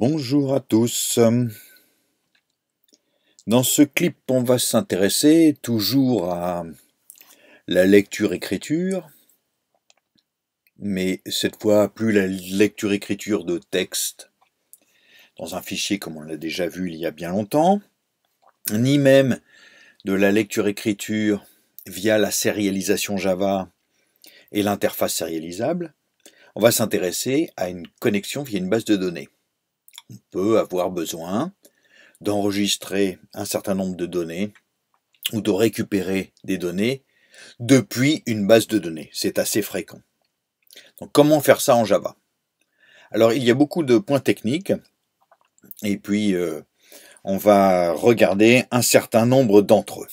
Bonjour à tous. Dans ce clip, on va s'intéresser toujours à la lecture-écriture, mais cette fois plus la lecture-écriture de texte dans un fichier comme on l'a déjà vu il y a bien longtemps, ni même de la lecture-écriture via la sérialisation Java et l'interface sérialisable. On va s'intéresser à une connexion via une base de données on peut avoir besoin d'enregistrer un certain nombre de données ou de récupérer des données depuis une base de données. C'est assez fréquent. Donc comment faire ça en Java Alors il y a beaucoup de points techniques et puis euh, on va regarder un certain nombre d'entre eux.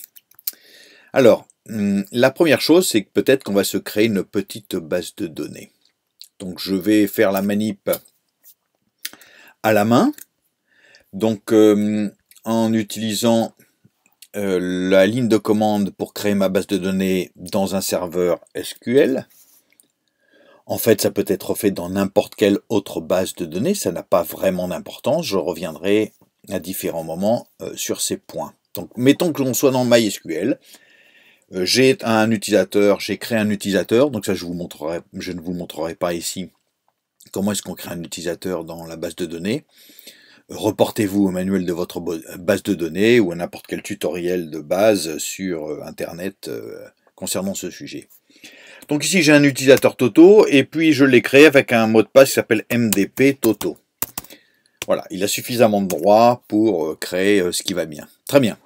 Alors hum, la première chose c'est peut-être qu'on va se créer une petite base de données. Donc je vais faire la manip à la main, donc euh, en utilisant euh, la ligne de commande pour créer ma base de données dans un serveur SQL. En fait, ça peut être fait dans n'importe quelle autre base de données, ça n'a pas vraiment d'importance, je reviendrai à différents moments euh, sur ces points. Donc, mettons que l'on soit dans MySQL, j'ai un utilisateur, j'ai créé un utilisateur, donc ça je, vous montrerai, je ne vous montrerai pas ici comment est-ce qu'on crée un utilisateur dans la base de données. Reportez-vous au manuel de votre base de données ou à n'importe quel tutoriel de base sur euh, Internet euh, concernant ce sujet. Donc ici j'ai un utilisateur Toto et puis je l'ai créé avec un mot de passe qui s'appelle MDP Toto. Voilà, il a suffisamment de droits pour euh, créer ce qui va bien. Très bien.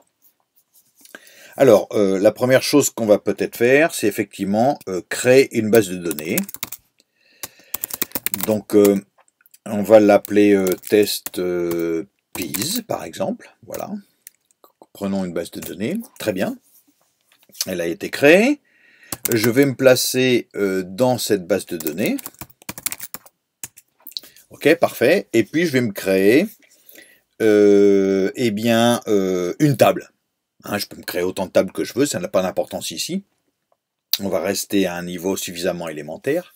Alors, la première chose qu'on va peut-être faire, c'est effectivement créer une base de données. Donc, euh, on va l'appeler euh, test euh, par exemple. Voilà. Prenons une base de données. Très bien. Elle a été créée. Je vais me placer dans cette base de données. Ok, parfait. Et puis, je vais me créer eh bien, une table. Hein, je peux me créer autant de tables que je veux, ça n'a pas d'importance ici. On va rester à un niveau suffisamment élémentaire.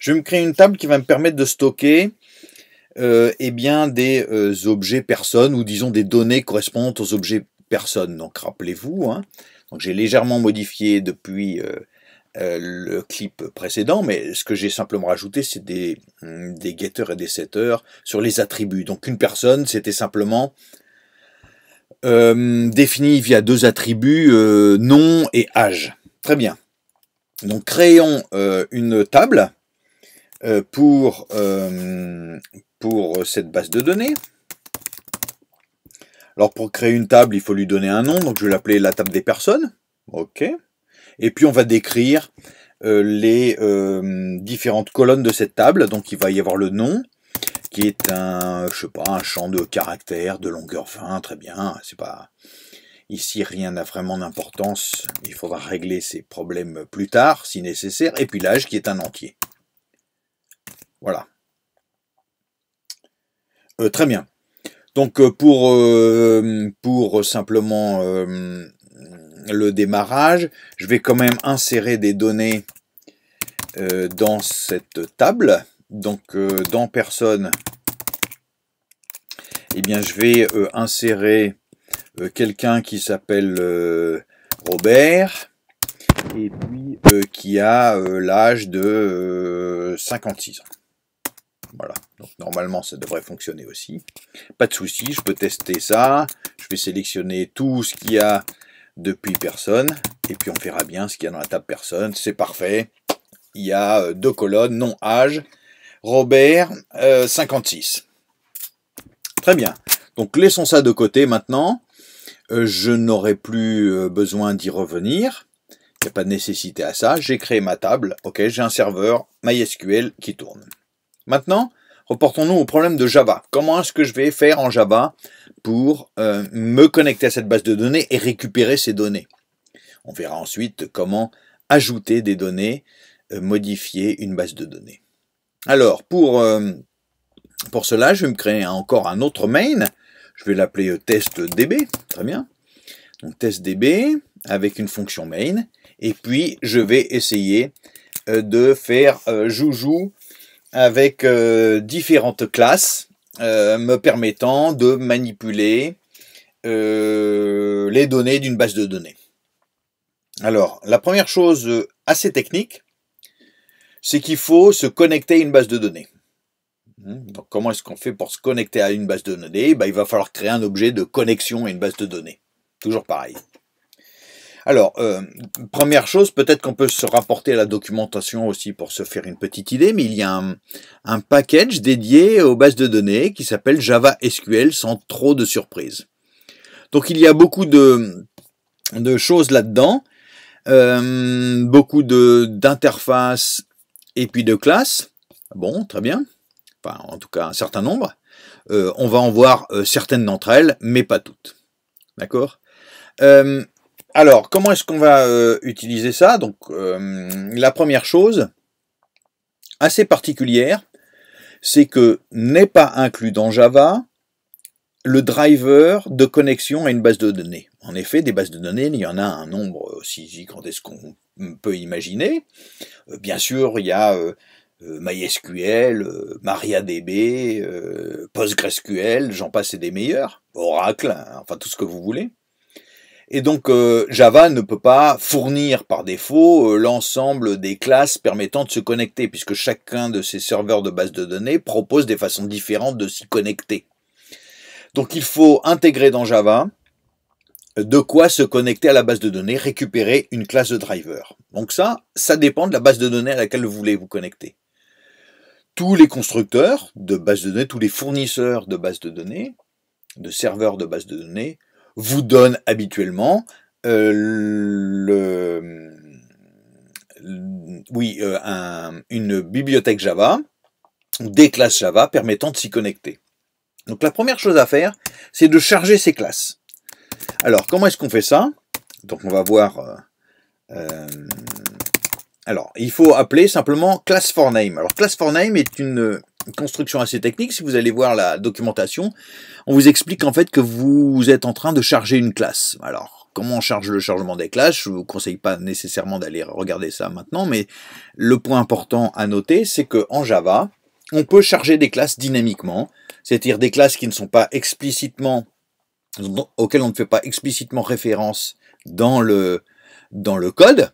Je vais me créer une table qui va me permettre de stocker euh, eh bien, des euh, objets personnes ou disons des données correspondantes aux objets personnes. Donc rappelez-vous, hein, j'ai légèrement modifié depuis euh, le clip précédent, mais ce que j'ai simplement rajouté, c'est des, hmm, des getters et des setters sur les attributs. Donc une personne, c'était simplement défini via deux attributs, nom et âge. Très bien. Donc créons une table euh, pour, euh, pour cette base de données. Alors pour créer une table, il faut lui donner un nom, donc je vais l'appeler la table des personnes. OK. Et puis on va décrire euh, les différentes colonnes de cette table. Donc il va y avoir le nom, qui est un, je sais pas, un champ de caractère, de longueur 20, très bien. C'est pas ici rien n'a vraiment d'importance. Il faudra régler ces problèmes plus tard, si nécessaire. Et puis l'âge, qui est un entier. Voilà. Euh, très bien. Donc euh, pour, euh, pour simplement le démarrage, je vais quand même insérer des données dans cette table. Donc dans personne, eh bien je vais insérer quelqu'un qui s'appelle Robert et puis qui a l'âge de 56 ans. Voilà, donc normalement ça devrait fonctionner aussi. Pas de souci, je peux tester ça. Je vais sélectionner tout ce qu'il y a depuis personne. Et puis on verra bien ce qu'il y a dans la table personne. C'est parfait. Il y a euh, deux colonnes, nom, âge. Robert, 56. Euh, Très bien. Donc laissons ça de côté maintenant. Euh, je n'aurai plus besoin d'y revenir. Il n'y a pas de nécessité à ça. J'ai créé ma table. Ok, j'ai un serveur MySQL qui tourne. Maintenant, reportons-nous au problème de Java. Comment est-ce que je vais faire en Java pour euh, me connecter à cette base de données et récupérer ces données On verra ensuite comment ajouter des données, euh, modifier une base de données. Alors, pour, euh, pour cela, je vais me créer encore un autre main. Je vais l'appeler testdb. Très bien. Donc testdb avec une fonction main. Et puis, je vais essayer de faire joujou avec euh, différentes classes euh, me permettant de manipuler euh, les données d'une base de données. Alors, la première chose assez technique, c'est qu'il faut se connecter à une base de données. Hmm, donc, comment est-ce qu'on fait pour se connecter à une base de données ben, Il va falloir créer un objet de connexion à une base de données. Toujours pareil. Alors, euh, première chose, peut-être qu'on peut se rapporter à la documentation aussi pour se faire une petite idée, mais il y a un, package dédié aux bases de données qui s'appelle Java SQL sans trop de surprises. Donc il y a beaucoup de, choses là-dedans, euh, beaucoup d'interfaces et puis de classes. Bon, très bien. Enfin, en tout cas, un certain nombre. Euh, on va en voir certaines d'entre elles, mais pas toutes. D'accord alors, comment est-ce qu'on va euh, utiliser ça Donc, euh, la première chose, assez particulière, c'est que n'est pas inclus dans Java le driver de connexion à une base de données. En effet, des bases de données, il y en a un nombre aussi gigantesque qu'on peut imaginer. Euh, bien sûr, il y a MySQL, MariaDB, PostgreSQL, j'en passe et des meilleurs, Oracle, hein, enfin tout ce que vous voulez. Et donc euh, Java ne peut pas fournir par défaut euh, l'ensemble des classes permettant de se connecter, puisque chacun de ces serveurs de base de données propose des façons différentes de s'y connecter. Donc il faut intégrer dans Java de quoi se connecter à la base de données, récupérer une classe de driver. Donc ça, ça dépend de la base de données à laquelle vous voulez vous connecter. Tous les constructeurs de base de données, tous les fournisseurs de base de données, de serveurs de base de données, vous donne habituellement euh, oui, euh, une bibliothèque Java, des classes Java permettant de s'y connecter. Donc la première chose à faire, c'est de charger ces classes. Alors, comment est-ce qu'on fait ça Donc on va voir... Euh, alors, il faut appeler simplement class for name. Alors, class for name est une, construction assez technique. Si vous allez voir la documentation, on vous explique en fait que vous êtes en train de charger une classe. Alors, comment on charge le chargement des classes Je vous conseille pas nécessairement d'aller regarder ça maintenant, mais le point important à noter, c'est que en Java, on peut charger des classes dynamiquement, c'est-à-dire des classes qui ne sont pas explicitement auxquelles on ne fait pas explicitement référence dans le dans le code,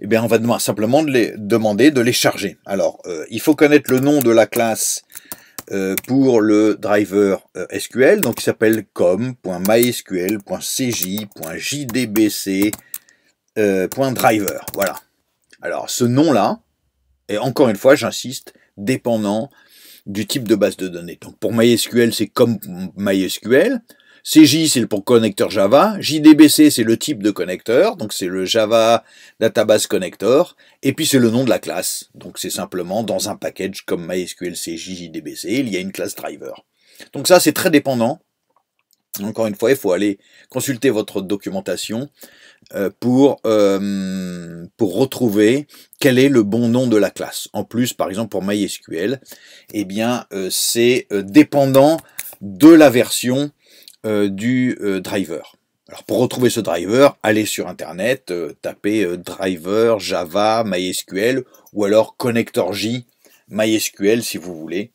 eh bien, on va simplement de les demander de les charger. Alors, euh, il faut connaître le nom de la classe euh, pour le driver euh, SQL, donc il s'appelle com.mysql.cj.jdbc.driver. Voilà. Alors, ce nom-là, et encore une fois, j'insiste, dépendant du type de base de données. Donc, pour MySQL, c'est comme MySQL. CJ, c'est pour connecteur Java. JDBC, c'est le type de connecteur. Donc, c'est le Java Database Connector. Et puis, c'est le nom de la classe. Donc, c'est simplement dans un package comme MySQL CJ JDBC, il y a une classe driver. Donc, ça, c'est très dépendant. Encore une fois, il faut aller consulter votre documentation euh, pour, euh, pour retrouver quel est le bon nom de la classe. En plus, par exemple, pour MySQL, eh bien, euh, c'est dépendant de la version euh, du euh, driver. Alors pour retrouver ce driver, allez sur internet, euh, tapez driver Java MySQL ou alors connector J MySQL si vous voulez.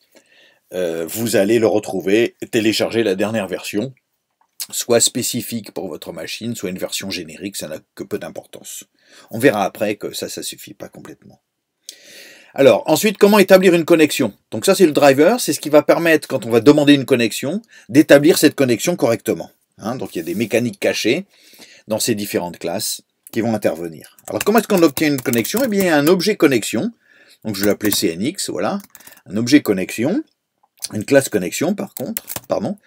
vous allez le retrouver, télécharger la dernière version, soit spécifique pour votre machine, soit une version générique, ça n'a que peu d'importance. On verra après que ça, ça suffit pas complètement. Alors, ensuite, comment établir une connexion Donc ça, c'est le driver, c'est ce qui va permettre, quand on va demander une connexion, d'établir cette connexion correctement. Hein. donc il y a des mécaniques cachées dans ces différentes classes qui vont intervenir. Alors comment est-ce qu'on obtient une connexion Eh bien, il y a un objet connexion, donc je vais l'appeler CNX, voilà, un objet connexion, une classe connexion par contre, pardon,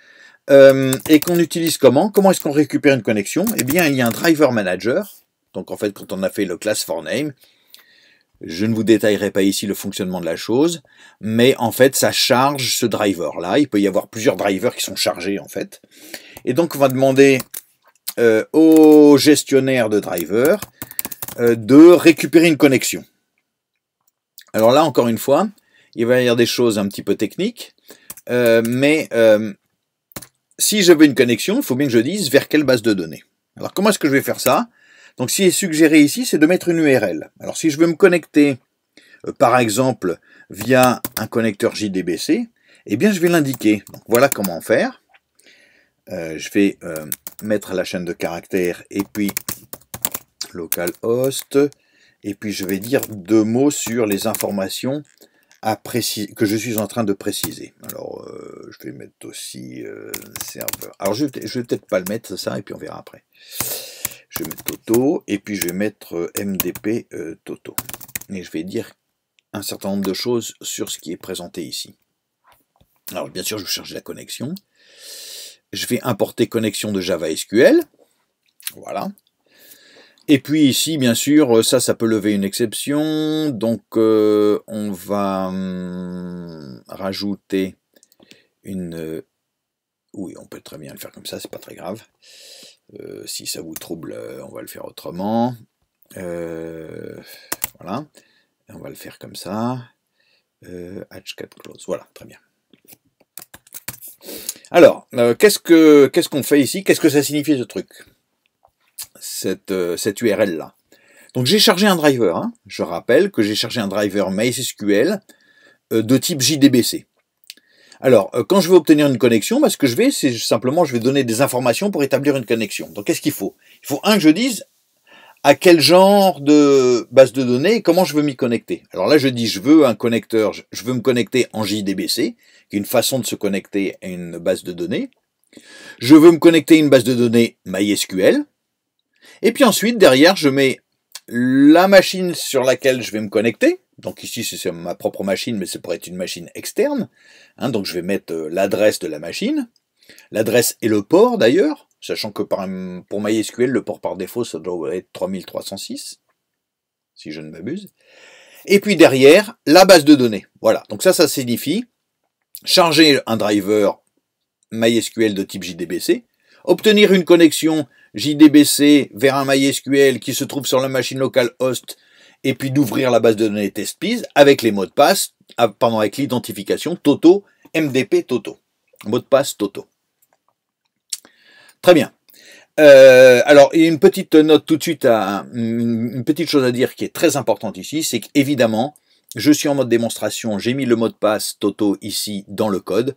euh, et qu'on utilise comment Comment est-ce qu'on récupère une connexion Eh bien, il y a un driver manager, donc en fait, quand on a fait le class for name, je ne vous détaillerai pas ici le fonctionnement de la chose, mais en fait, ça charge ce driver-là. Il peut y avoir plusieurs drivers qui sont chargés, en fait. Et donc, on va demander euh, au gestionnaire de driver euh, de récupérer une connexion. Alors là, encore une fois, il va y avoir des choses un petit peu techniques, euh, mais si je veux une connexion, il faut bien que je dise vers quelle base de données. Alors comment est-ce que je vais faire ça donc ce qui est suggéré ici, c'est de mettre une URL. Alors si je veux me connecter, euh, par exemple, via un connecteur JDBC, eh bien je vais l'indiquer. voilà comment faire. Euh, je vais euh, mettre la chaîne de caractères et puis localhost. Et puis je vais dire deux mots sur les informations que je suis en train de préciser. Alors je vais mettre aussi serveur. Alors je, je vais peut-être pas le mettre ça et puis on verra après je vais mettre Toto, et puis je vais mettre euh, MDP euh, Toto. Et je vais dire un certain nombre de choses sur ce qui est présenté ici. Alors bien sûr, je vais charger la connexion. Je vais importer connexion de Java SQL. Voilà. Et puis ici, bien sûr, euh, ça, ça peut lever une exception. Donc, on va hum, rajouter une... oui, on peut très bien le faire comme ça, c'est pas très grave. Euh, si ça vous trouble, euh, on va le faire autrement. Euh, voilà. On va le faire comme ça. H4 close. Voilà, très bien. Alors, qu'est-ce qu'on fait ici Qu'est-ce que ça signifie ce truc Cette, URL-là. Donc j'ai chargé un driver. Hein. Je rappelle que j'ai chargé un driver MySQL de type JDBC. Alors, euh, quand je veux obtenir une connexion, bah, ce que je vais, c'est simplement, je vais donner des informations pour établir une connexion. Donc, qu'est-ce qu'il faut Il faut, un, que je dise à quel genre de base de données et comment je veux m'y connecter. Alors là, je dis, je veux un connecteur, je veux me connecter en JDBC, qui est une façon de se connecter à une base de données. Je veux me connecter à une base de données MySQL. Et puis ensuite, derrière, je mets la machine sur laquelle je vais me connecter, donc ici, c'est ma propre machine, mais ça pourrait être une machine externe. Hein, donc je vais mettre euh, l'adresse de la machine, l'adresse et le port d'ailleurs, sachant que pour MySQL, le port par défaut, ça doit être 3306, si je ne m'abuse. Et puis derrière, la base de données. Voilà, donc ça, ça signifie charger un driver MySQL de type JDBC, obtenir une connexion JDBC vers un MySQL qui se trouve sur la machine locale host et puis d'ouvrir la base de données TestPease avec les mots de passe, ah, pardon, avec l'identification Toto, MDP Toto. Mot de passe Toto. Très bien. Euh, alors, il y a une petite note tout de suite, à, une petite chose à dire qui est très importante ici, c'est qu'évidemment, je suis en mode démonstration, j'ai mis le mot de passe Toto ici dans le code.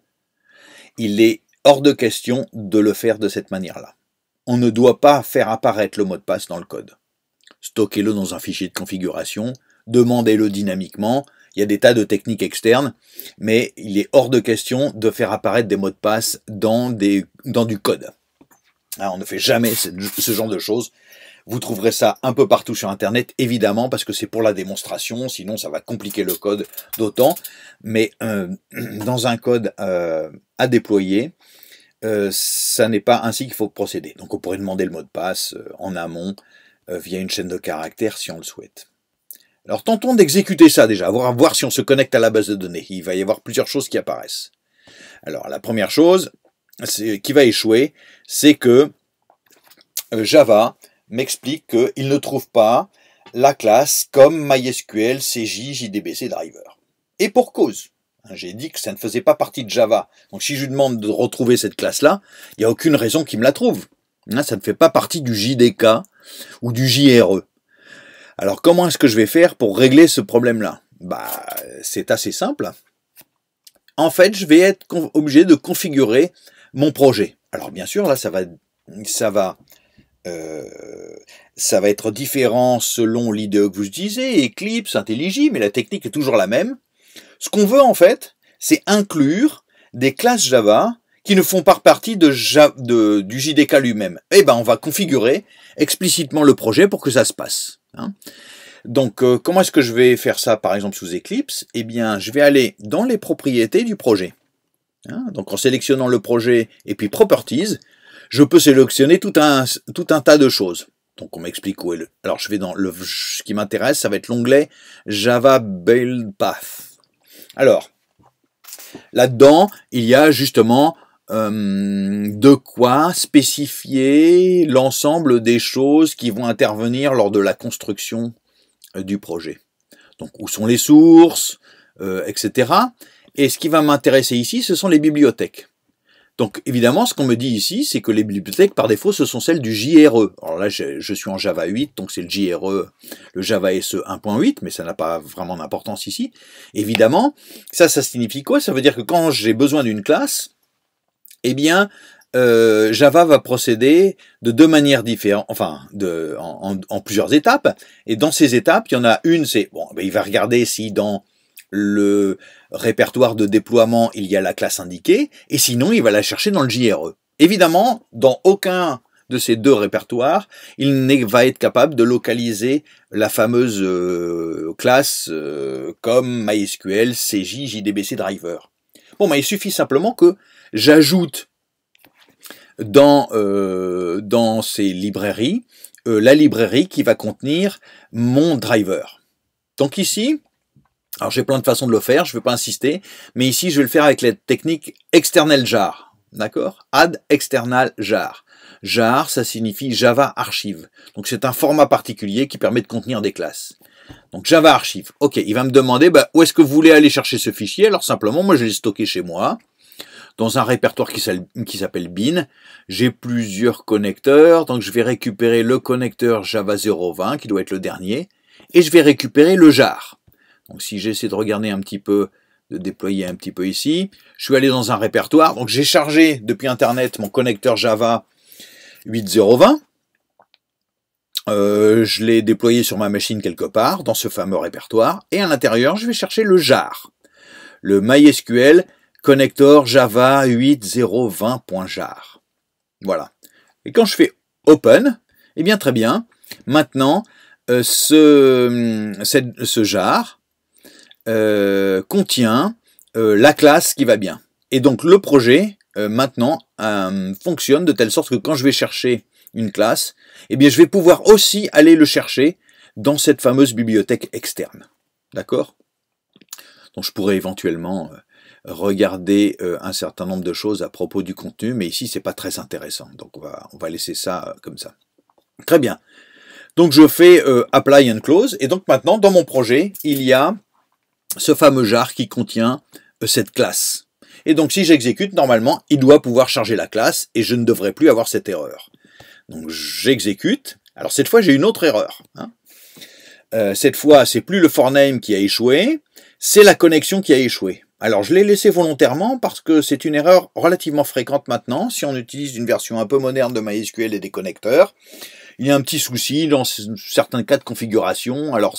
Il est hors de question de le faire de cette manière-là. On ne doit pas faire apparaître le mot de passe dans le code stockez-le dans un fichier de configuration, demandez-le dynamiquement, il y a des tas de techniques externes, mais il est hors de question de faire apparaître des mots de passe dans, du code. Ah, on ne fait jamais ce, genre de choses. Vous trouverez ça un peu partout sur Internet, évidemment, parce que c'est pour la démonstration, sinon ça va compliquer le code d'autant. Mais euh, dans un code euh, à déployer, euh, ça n'est pas ainsi qu'il faut procéder. Donc on pourrait demander le mot de passe en amont, euh, via une chaîne de caractères si on le souhaite. Alors tentons d'exécuter ça déjà, voir, voir si on se connecte à la base de données. Il va y avoir plusieurs choses qui apparaissent. Alors la première chose qui va échouer, c'est que euh, Java m'explique qu'il ne trouve pas la classe comme MySQL, CJ, JDBC, Driver. Et pour cause. Hein, j'ai dit que ça ne faisait pas partie de Java. Donc si je lui demande de retrouver cette classe-là, il n'y a aucune raison qu'il me la trouve ça ne fait pas partie du JDK ou du JRE. Alors comment est-ce que je vais faire pour régler ce problème-là Bah c'est assez simple. En fait, je vais être obligé de configurer mon projet. Alors bien sûr, là ça va ça va euh, ça va être différent selon l'IDE que vous utilisez, Eclipse, IntelliJ, mais la technique est toujours la même. Ce qu'on veut en fait, c'est inclure des classes Java qui ne font pas partie de, de du JDK lui-même. Eh ben, on va configurer explicitement le projet pour que ça se passe. Hein. Donc, euh, comment est-ce que je vais faire ça, par exemple, sous Eclipse Eh bien, je vais aller dans les propriétés du projet. Hein. Donc, en sélectionnant le projet et puis Properties, je peux sélectionner tout un, tout un tas de choses. Donc, on m'explique où est le... Alors, je vais dans le... Ce qui m'intéresse, ça va être l'onglet Java Build Path. Alors, là-dedans, il y a justement euh, de quoi spécifier l'ensemble des choses qui vont intervenir lors de la construction euh, du projet. Donc où sont les sources, euh, etc. Et ce qui va m'intéresser ici, ce sont les bibliothèques. Donc évidemment, ce qu'on me dit ici, c'est que les bibliothèques par défaut, ce sont celles du JRE. Alors là, je, je suis en Java 8, donc c'est le JRE, le Java SE 1.8, mais ça n'a pas vraiment d'importance ici. Évidemment, ça, ça signifie quoi Ça veut dire que quand j'ai besoin d'une classe, eh bien, euh, Java va procéder de deux manières différentes, enfin, en, plusieurs étapes. Et dans ces étapes, il y en a une, c'est, bon, ben, il va regarder si dans le répertoire de déploiement, il y a la classe indiquée, et sinon, il va la chercher dans le JRE. Évidemment, dans aucun de ces deux répertoires, il ne va être capable de localiser la fameuse euh, classe euh, comme MySQL, CJ, JDBC Driver. Bon, ben, il suffit simplement que J'ajoute euh, dans, ces librairies euh, la librairie qui va contenir mon driver. Donc ici, alors j'ai plein de façons de le faire, je ne veux pas insister, mais ici je vais le faire avec la technique external jar. D'accord Add external jar. JAR, ça signifie Java Archive. Donc c'est un format particulier qui permet de contenir des classes. Donc Java Archive. Ok, il va me demander bah, où est-ce que vous voulez aller chercher ce fichier. Alors simplement, moi je l'ai stocké chez moi. Dans un répertoire qui s'appelle bin, j'ai plusieurs connecteurs, donc je vais récupérer le connecteur Java 0.20, qui doit être le dernier, et je vais récupérer le jar. Donc si j'essaie de regarder un petit peu, de déployer un petit peu ici, je suis allé dans un répertoire, donc j'ai chargé depuis Internet mon connecteur Java 8.0.20, euh, je l'ai déployé sur ma machine quelque part, dans ce fameux répertoire, et à l'intérieur, je vais chercher le jar. Le MySQL connector java 8.0.20.jar. Voilà. Et quand je fais open, eh bien très bien, maintenant euh, ce, hum, ce jar euh, contient euh, la classe qui va bien. Et donc le projet maintenant hum, fonctionne de telle sorte que quand je vais chercher une classe, eh bien je vais pouvoir aussi aller le chercher dans cette fameuse bibliothèque externe. D'accord Donc je pourrais éventuellement regarder euh, un certain nombre de choses à propos du contenu, mais ici c'est pas très intéressant, donc on va, laisser ça euh, comme ça. Très bien. Donc je fais euh, apply and close, et donc maintenant dans mon projet, il y a ce fameux jar qui contient cette classe. Et donc si j'exécute, normalement, il doit pouvoir charger la classe, et je ne devrais plus avoir cette erreur. Donc j'exécute, alors cette fois j'ai une autre erreur. Hein. cette fois, c'est plus le for name qui a échoué, c'est la connexion qui a échoué. Alors je l'ai laissé volontairement parce que c'est une erreur relativement fréquente maintenant si on utilise une version un peu moderne de MySQL et des connecteurs. Il y a un petit souci dans certains cas de configuration. Alors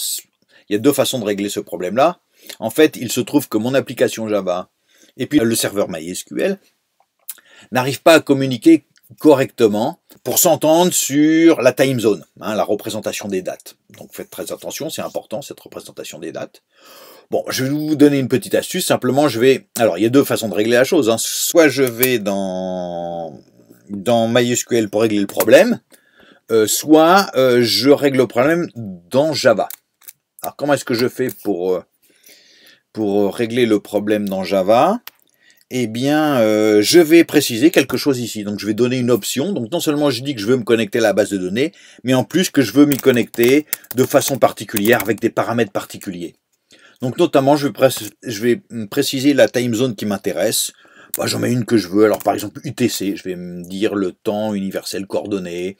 il y a deux façons de régler ce problème-là. En fait, il se trouve que mon application Java et puis le serveur MySQL n'arrivent pas à communiquer correctement pour s'entendre sur la time zone, hein, la représentation des dates. Donc faites très attention, c'est important cette représentation des dates. Bon, je vais vous donner une petite astuce. Simplement, je vais... Alors, il y a deux façons de régler la chose. Hein. Soit je vais dans dans MySQL pour régler le problème, euh, soit euh, je règle le problème dans Java. Alors, comment est-ce que je fais pour, euh, pour régler le problème dans Java eh bien, je vais préciser quelque chose ici. Donc, je vais donner une option. Donc, non seulement je dis que je veux me connecter à la base de données, mais en plus que je veux m'y connecter de façon particulière avec des paramètres particuliers. Donc notamment, je vais, préciser la time zone qui m'intéresse. Bah, J'en mets une que je veux. Alors par exemple UTC, je vais me dire le temps universel coordonné,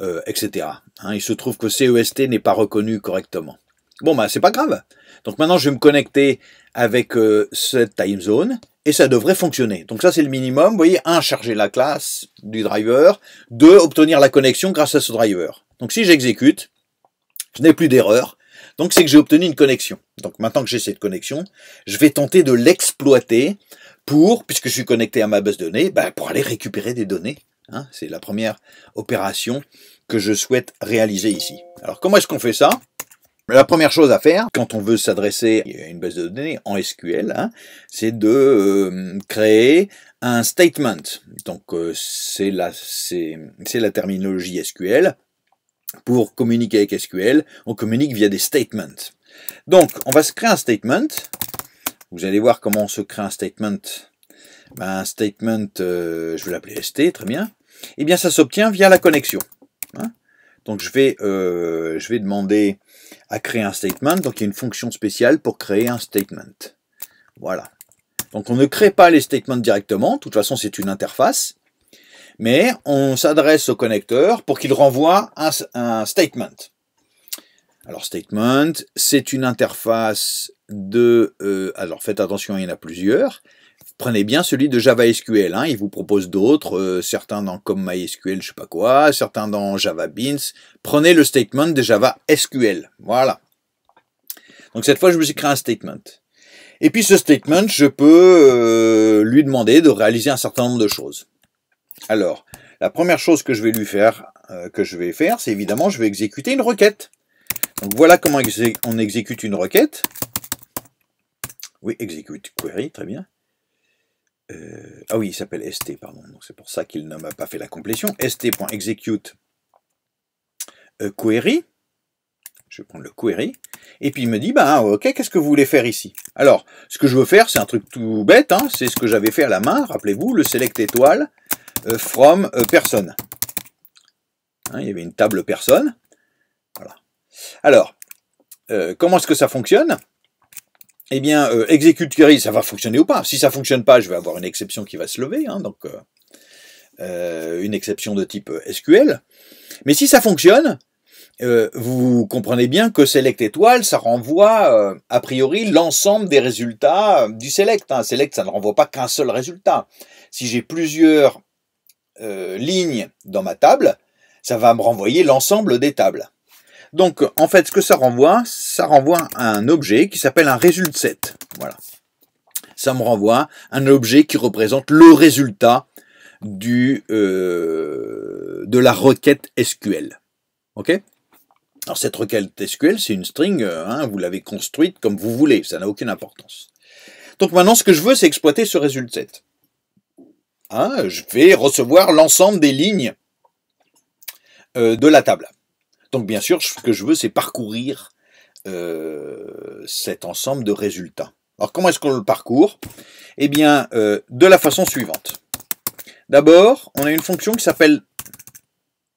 euh, etc. Hein. il se trouve que CEST n'est pas reconnu correctement. Bon bah c'est pas grave. Donc maintenant je vais me connecter avec euh, cette time zone et ça devrait fonctionner. Donc ça c'est le minimum. Vous voyez, un, charger la classe du driver, deux, obtenir la connexion grâce à ce driver. Donc si j'exécute, je n'ai plus d'erreur. Donc c'est que j'ai obtenu une connexion. Donc maintenant que j'ai cette connexion, je vais tenter de l'exploiter pour, puisque je suis connecté à ma base de données, bah, pour aller récupérer des données. Hein. c'est la première opération que je souhaite réaliser ici. Alors comment est-ce qu'on fait ça la première chose à faire quand on veut s'adresser à une base de données en SQL, hein, c'est de euh, créer un statement. Donc euh, c'est la terminologie SQL pour communiquer avec SQL, on communique via des statements. Donc, on va se créer un statement. Vous allez voir comment on se crée un statement. Ben, un statement, euh, je vais l'appeler ST, très bien. Eh bien, ça s'obtient via la connexion. Hein. donc, je vais, euh, je vais demander à créer un statement. Donc, il y a une fonction spéciale pour créer un statement. Voilà. Donc, on ne crée pas les statements directement. De toute façon, c'est une interface mais on s'adresse au connecteur pour qu'il renvoie un, statement. Alors statement, c'est une interface de... Euh, alors faites attention, il y en a plusieurs. Prenez bien celui de JavaSQL, hein, il vous propose d'autres, euh, certains dans comme MySQL, je sais pas quoi, certains dans Java Beans. Prenez le statement de Java SQL, voilà. Donc cette fois, je me suis créé un statement. Et puis ce statement, je peux euh, lui demander de réaliser un certain nombre de choses. Alors, la première chose que je vais lui faire, euh, que je vais faire, c'est évidemment, je vais exécuter une requête. Donc voilà comment on exécute une requête. Oui, execute query, très bien. Euh, ah oui, il s'appelle st, pardon. Donc c'est pour ça qu'il ne m'a pas fait la complétion. st.execute euh, query. Je vais prendre le query. Et puis il me dit, bah ok, qu'est-ce que vous voulez faire ici Alors, ce que je veux faire, c'est un truc tout bête. Hein. c'est ce que j'avais fait à la main, rappelez-vous, le select étoile euh, from euh, personne. Hein, il y avait une table personne. Voilà. Alors, euh, comment est-ce que ça fonctionne eh bien, euh, query, ça va fonctionner ou pas. Si ça fonctionne pas, je vais avoir une exception qui va se lever, hein, donc une exception de type SQL. Mais si ça fonctionne, vous comprenez bien que select étoile, ça renvoie a priori l'ensemble des résultats du select. Hein. Select, ça ne renvoie pas qu'un seul résultat. Si j'ai plusieurs euh, ligne dans ma table, ça va me renvoyer l'ensemble des tables. Donc, en fait, ce que ça renvoie, ça renvoie un objet qui s'appelle un result set. Voilà. Ça me renvoie un objet qui représente le résultat du, euh, de la requête SQL. OK Alors, cette requête SQL, c'est une string, euh, hein, vous l'avez construite comme vous voulez, ça n'a aucune importance. Donc, maintenant, ce que je veux, c'est exploiter ce result set. Hein, je vais recevoir l'ensemble des lignes euh, de la table. Donc bien sûr, ce que je veux, c'est parcourir euh, cet ensemble de résultats. Alors comment est-ce qu'on le parcourt Eh bien, euh, de la façon suivante. D'abord, on a une fonction qui s'appelle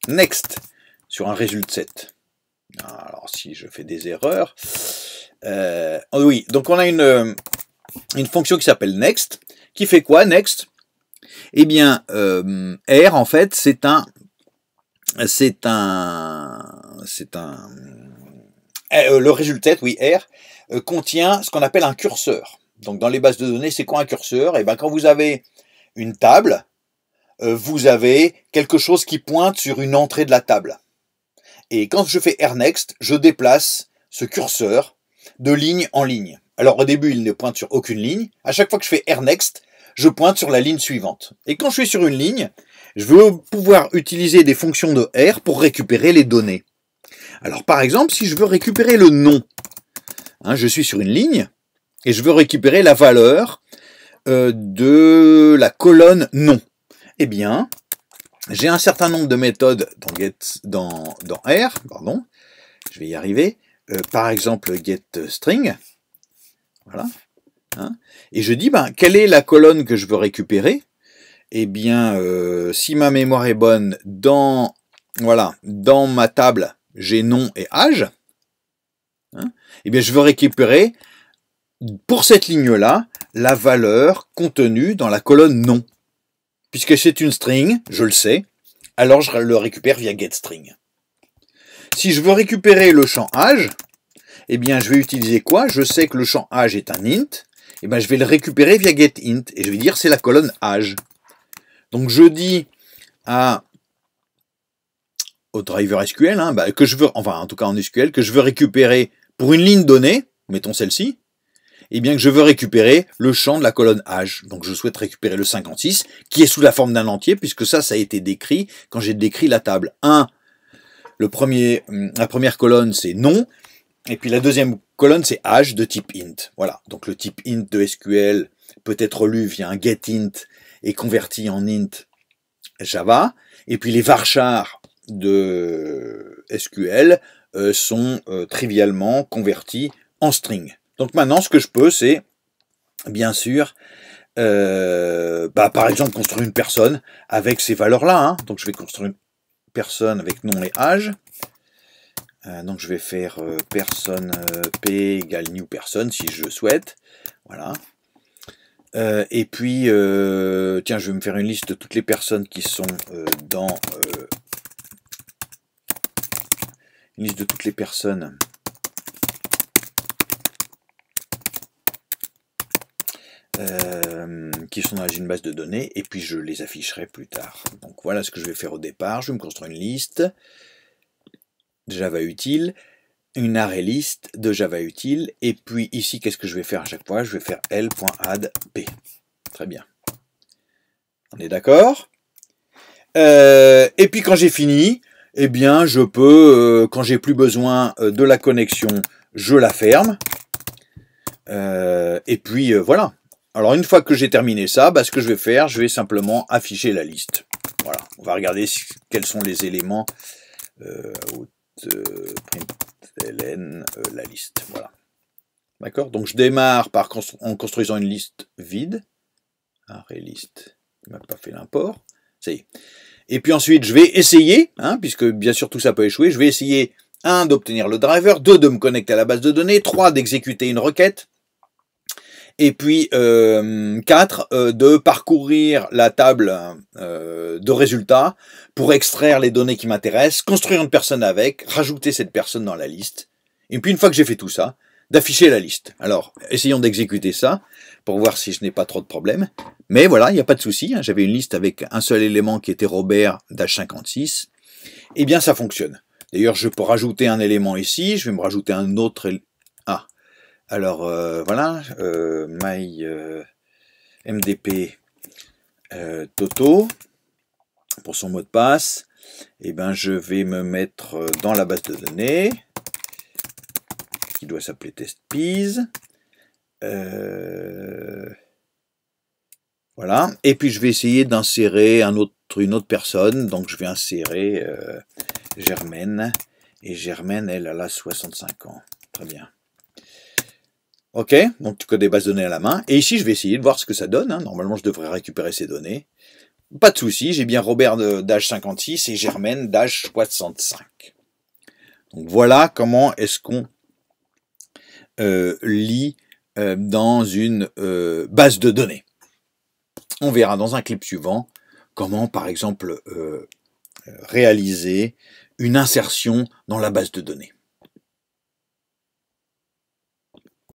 next sur un résultat set. Alors si je fais des erreurs. Oh oui, donc on a une, une fonction qui s'appelle next, qui fait quoi next eh bien, euh, R, en fait, c'est un... C'est un... C'est un... Euh, euh, le résultat, oui, R, contient ce qu'on appelle un curseur. Donc dans les bases de données, c'est quoi un curseur Eh bien quand vous avez une table, vous avez quelque chose qui pointe sur une entrée de la table. Et quand je fais r next, je déplace ce curseur de ligne en ligne. Alors au début, il ne pointe sur aucune ligne. À chaque fois que je fais r next je pointe sur la ligne suivante. Et quand je suis sur une ligne, je veux pouvoir utiliser des fonctions de R pour récupérer les données. Alors par exemple, si je veux récupérer le nom, hein, je suis sur une ligne, et je veux récupérer la valeur euh, de la colonne nom. Eh bien, j'ai un certain nombre de méthodes dans, get, dans, dans R, pardon, je vais y arriver, euh, par exemple getString, voilà, Hein. et je dis, ben, quelle est la colonne que je veux récupérer Eh bien, euh, si ma mémoire est bonne, dans, voilà, dans ma table, j'ai nom et âge. Hein. eh bien, je veux récupérer, pour cette ligne-là, la valeur contenue dans la colonne nom. Puisque c'est une string, je le sais, alors je le récupère via getString. Si je veux récupérer le champ âge, eh bien je vais utiliser quoi Je sais que le champ âge est un int, et eh ben, je vais le récupérer via getInt et je vais dire c'est la colonne âge. Donc je dis à, au driver SQL hein, bah, que je veux, enfin en tout cas en SQL, que je veux récupérer pour une ligne donnée, mettons celle-ci, et eh bien que je veux récupérer le champ de la colonne âge. Donc je souhaite récupérer le 56 qui est sous la forme d'un entier puisque ça, ça a été décrit quand j'ai décrit la table 1. Le premier, hum, la première colonne c'est non, et puis la deuxième Colonne, c'est age » de type int. Voilà. Donc le type int de SQL peut être lu via un getInt et converti en int Java. Et puis les varchars de SQL euh, sont euh, trivialement convertis en string. Donc maintenant, ce que je peux, c'est bien sûr, euh, bah, par exemple, construire une personne avec ces valeurs-là. Hein. Donc je vais construire une personne avec nom et âge. Euh, donc je vais faire euh, personne euh, p égale new personne si je souhaite. Voilà. et puis, tiens, je vais me faire une liste de toutes les personnes qui sont dans... une liste de toutes les personnes qui sont dans une base de données, et puis je les afficherai plus tard. Donc voilà ce que je vais faire au départ. Je vais me construire une liste. Java utile, une arrêt list de Java utile, et puis ici, qu'est-ce que je vais faire à chaque fois Je vais faire L.addP. p. Très bien. On est d'accord euh, Et puis quand j'ai fini, eh bien, je peux, euh, quand j'ai plus besoin euh, de la connexion, je la ferme. et puis, voilà. Alors, une fois que j'ai terminé ça, bah, ce que je vais faire, je vais simplement afficher la liste. Voilà, on va regarder quels sont les éléments euh, println euh, la liste. Voilà. D'accord Donc je démarre par en construisant une liste vide. un liste, il m'a pas fait l'import. Ça Et puis ensuite, je vais essayer, hein, puisque bien sûr tout ça peut échouer, je vais essayer 1 d'obtenir le driver, 2 de me connecter à la base de données, 3 d'exécuter une requête, et puis 4, euh, euh, de parcourir la table euh, de résultats pour extraire les données qui m'intéressent, construire une personne avec, rajouter cette personne dans la liste. Et puis une fois que j'ai fait tout ça, d'afficher la liste. Alors, essayons d'exécuter ça pour voir si je n'ai pas trop de problèmes. Mais voilà, il n'y a pas de souci. Hein. J'avais une liste avec un seul élément qui était Robert d'H56. Eh bien, ça fonctionne. D'ailleurs, je peux rajouter un élément ici. Je vais me rajouter un autre alors euh, voilà, euh, my euh, MDP euh, Toto pour son mot de passe. Et eh ben je vais me mettre dans la base de données qui doit s'appeler TestPease. voilà. Et puis je vais essayer d'insérer autre, une autre personne. Donc je vais insérer Germaine. Et Germaine, elle, elle a 65 ans. Très bien. OK Donc tu codes des bases de données à la main. Et ici, je vais essayer de voir ce que ça donne. Hein. Normalement, je devrais récupérer ces données. Pas de souci, j'ai bien Robert d'âge 56 et Germaine d'âge 65. Donc voilà comment est-ce qu'on euh, lit euh, dans une euh, base de données. On verra dans un clip suivant comment, par exemple, réaliser une insertion dans la base de données.